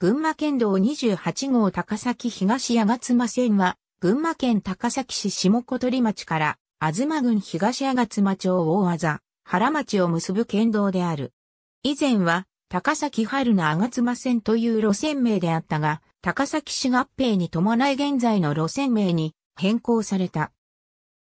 群馬県道28号高崎東八妻線は、群馬県高崎市下小鳥町から、東郡東八妻町大技、原町を結ぶ県道である。以前は、高崎春の吾妻線という路線名であったが、高崎市合併に伴い現在の路線名に変更された。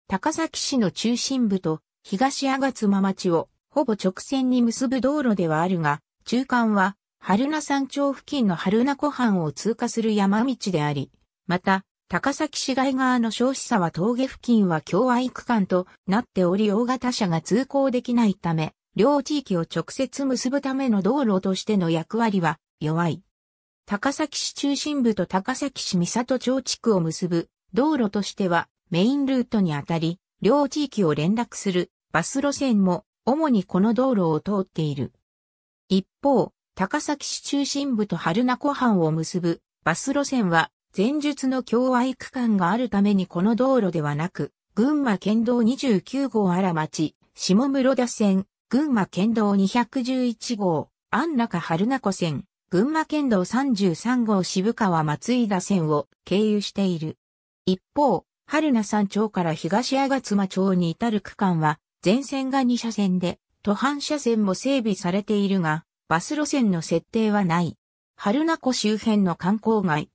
高崎市の中心部と東吾妻町をほぼ直線に結ぶ道路ではあるが、中間は春名山頂付近の春名湖畔を通過する山道であり、また、高崎市街側の少子差は峠付近は共愛区間となっており大型車が通行できないため、両地域を直接結ぶための道路としての役割は弱い。高崎市中心部と高崎市三里町地区を結ぶ道路としてはメインルートにあたり、両地域を連絡するバス路線も主にこの道路を通っている。一方、高崎市中心部と春名湖畔を結ぶバス路線は前述の共愛区間があるためにこの道路ではなく、群馬県道29号荒町、下室田線、群馬県道211号、安中春名湖線、群馬県道33号渋川松井田線を経由している。一方、春名山町から東吾妻町に至る区間は、全線が2車線で、途半車線も整備されているが、バス路線の設定はない。春名湖周辺の観光街。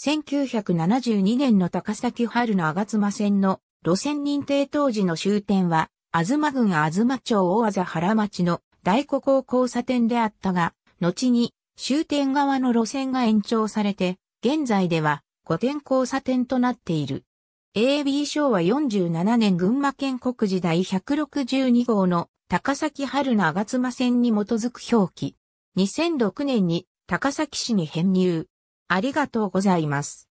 1972年の高崎春の吾妻線の路線認定当時の終点は、ま郡ま町大和原町の大古港交差点であったが、後に終点側の路線が延長されて、現在では5点交差点となっている。AB 昭和47年群馬県国時代162号の高崎春吾妻線に基づく表記。2006年に高崎市に編入。ありがとうございます。